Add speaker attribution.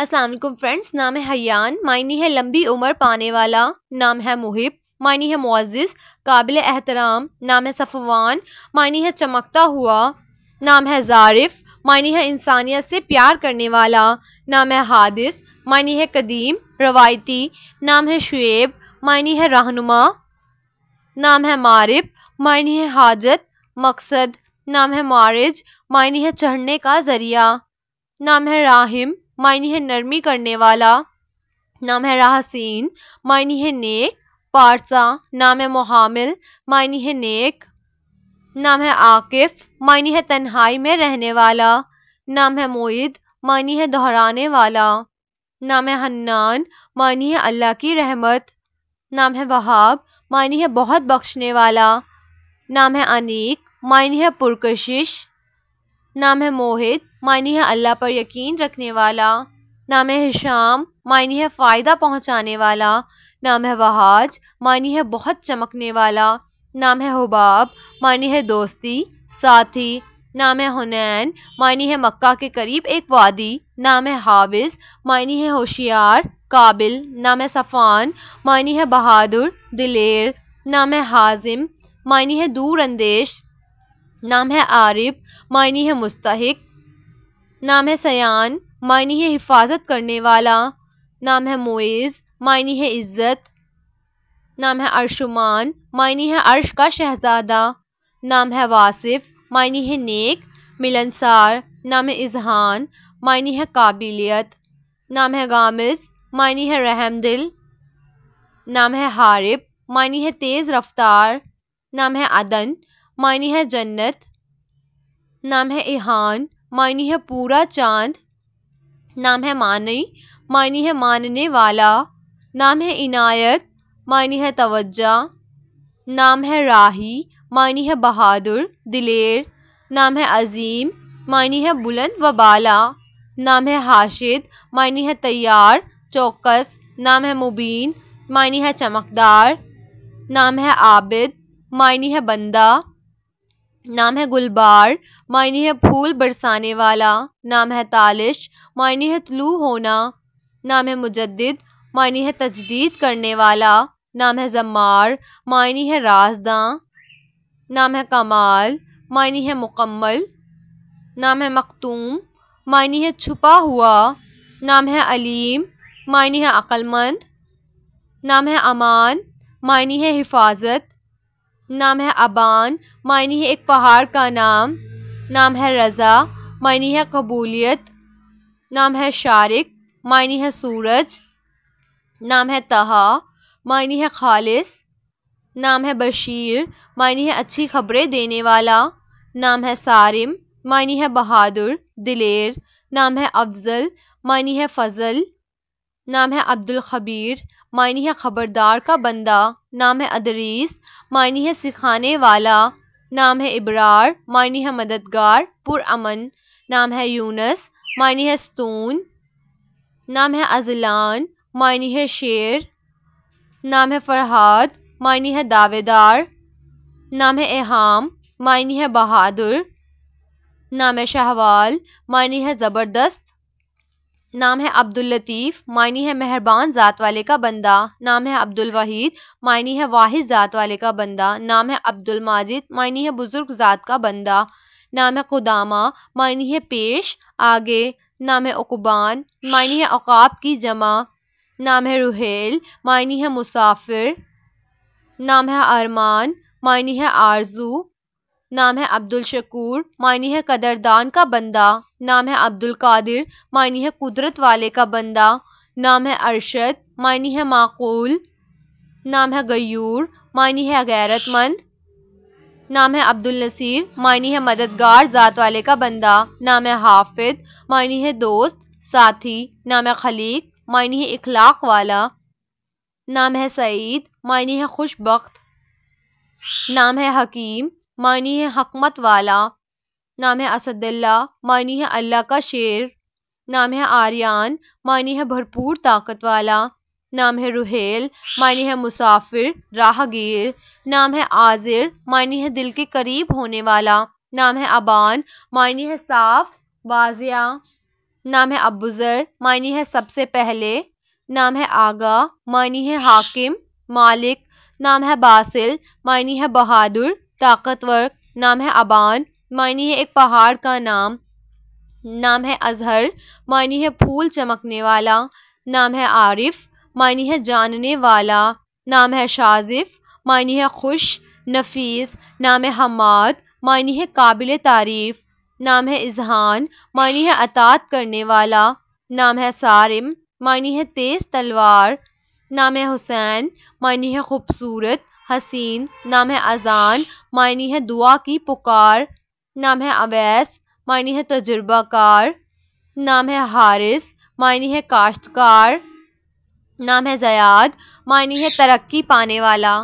Speaker 1: अस्सलाम वालेकुम फ्रेंड्स नाम है हयान मायनी है लंबी उम्र पाने वाला नाम है मुहिब मायनी है मुआज़ काबिल एहतराम नाम है सफ़वान मायनी है चमकता हुआ नाम है ज़ारिफ मायनी है इंसानियत से प्यार करने वाला नाम है हादिस मायनी है कदीम रवायती नाम है शुएब मायनी है रहनुमा नाम है मारिफ मायनी है हाजत मकसद नाम है मारिज मायनी है चढ़ने का ज़रिया नाम है राहिम मायने है नरमी करने वाला नाम है राहसीन मायने है नेक पारसा नाम है मोहामिल मायने है नेक नाम है आकिफ मायने है तन्हाई में रहने वाला नाम है मोईद मायने है दोहराने वाला नाम है हन्नान मायने है अल्लाह की रहमत नाम है वहाब मायने है बहुत बख्शने वाला नाम है अनीक मायने है पुरकशिश नाम है मोहित मायनी है अल्लाह पर यकीन रखने वाला नाम है हिशाम मायनी है फ़ायदा पहुंचाने वाला नाम है वहाज मायनी है बहुत चमकने वाला नाम है हुबाब मायनी है दोस्ती साथी नाम है हुनैन मायनी है मक्का के करीब एक वादी नाम है हाविस मायनी है होशियार काबिल नाम है सफ़ान मायनी है बहादुर दिलेर नाम है हाजिम मायनी है दूर अंदेश नाम है आरिफ मायनी है मुस्तक नाम है सयान मायनी है हिफाजत करने वाला नाम है मोइज़ मायनी है इज़्ज़त नाम है अरशुमान मायनी है अर्श का शहजादा नाम है वासिफ मायनी है नेक मिलनसार नाम है इजहान मायनी है काबिलियत नाम है गामिस मायनी है रहमदिल नाम है हारिब मायनी है तेज़ रफ्तार नाम है अदन मायने है जन्नत नाम है एहान मायने है पूरा चांद नाम है मानई मायने है मानने वाला नाम है इनायत मायने है तवज्जा नाम है राही मायने है बहादुर दिलेर नाम है अजीम मायने है बुलंद व बाला नाम है हाशिद मायने है तैयार चौकस नाम है मुबीन मायने है चमकदार नाम है आबिद मायने है बंदा नाम है गुलबार मायने है फूल बरसाने वाला नाम है तालिश मायने है तलू होना नाम है मुजद्दिद मायने है तजदीद करने वाला नाम है जमार मायने है राजदा नाम है कमाल मायने है मुकम्मल नाम है मखतूम मायने है छुपा हुआ नाम है अलीम मायने है अक्लमंद नाम है अमान मायने है हिफाजत नाम है अबान मायनी है एक पहाड़ का नाम नाम है रज़ा मायनी है कबूलियत नाम है शारिक मायनी है सूरज नाम है तहा मायनी है खालिस नाम है बशीर मायनी है अच्छी खबरें देने वाला नाम है सारिम मायनी है बहादुर दिलेर नाम है अफजल मायनी है फ़ज़ल नाम है अब्दुल खबीर मायनी है ख़बरदार का बंदा नाम है अदरीस मायनी है सिखाने वाला नाम है इब्रार मायनी है मददगार पुरअमन नाम है यूनस मायनी है स्तून नाम है अजलान मायनी है शेर नाम है फरहाद मायनी है दावेदार नाम है एहाम मायनी है बहादुर नाम है शहवाल मायनी है ज़बरदस्त नाम है अब्दुल लतीफ़ मायनी है मेहरबान ज़ात वाले का बंदा नाम है अब्दुल वहीद मायनी है वाहिद ज़ात वाले का बंदा नाम है अब्दुल माजिद मायनी है बुज़ुर्ग ज़ात का बंदा नाम है खुदामा मायनी है पेश आगे नाम है अकुबान मायनी है अकाब की जमा नाम है रुहेल मायनी है मुसाफिर नाम है अरमान मायनी है आरजू नाम है अब्दुल शकूर मानी है कदरदान का बंदा नाम है अब्दुल कादिर मानी है कुदरत वाले का बंदा नाम है अरशद मानी है माकूल नाम है गयूर मानी है गैरतमंद नाम है अब्दुल नसीर मानी है मददगार ज़ात वाले का बंदा नाम है हाफिद मानी है दोस्त साथी नाम है खलीक मानी है इखलाक वाला नाम है सईद मानी है खुशबख्त नाम है हकीम मानी है हकमत वाला नाम है असदिल्ला मानी है अल्लाह का शेर नाम है आर्यान मानी है भरपूर ताकत वाला नाम है रुहेल मानी है मुसाफिर राहगीर नाम है आजिर मानी है दिल के करीब होने वाला नाम है अबान मानी है साफ वाजिया नाम है अबूज़र मानी है सबसे पहले नाम है आगा मानी है हाकिम मालिक नाम है बासिल मानी है बहादुर ताकतवर नाम है अबान मानी है एक पहाड़ का नाम नाम है अजहर मानी है फूल चमकने वाला नाम है आरिफ मानी है जानने वाला नाम है शाजिफ मानी है खुश नफीस नाम है हमाद मानी है काबिल तारीफ़ नाम है इजहान मानी है अतात करने वाला नाम है सारिम मानी है तेज़ तलवार नाम है हुसैन मानी है खूबसूरत हसीन नाम है अजान मायनी है दुआ की पुकार नाम है अवैस मायनी है तजुर्बाकार नाम है हारिस मायनी है काश्तकार नाम है ज़याद मायनी है तरक्की पाने वाला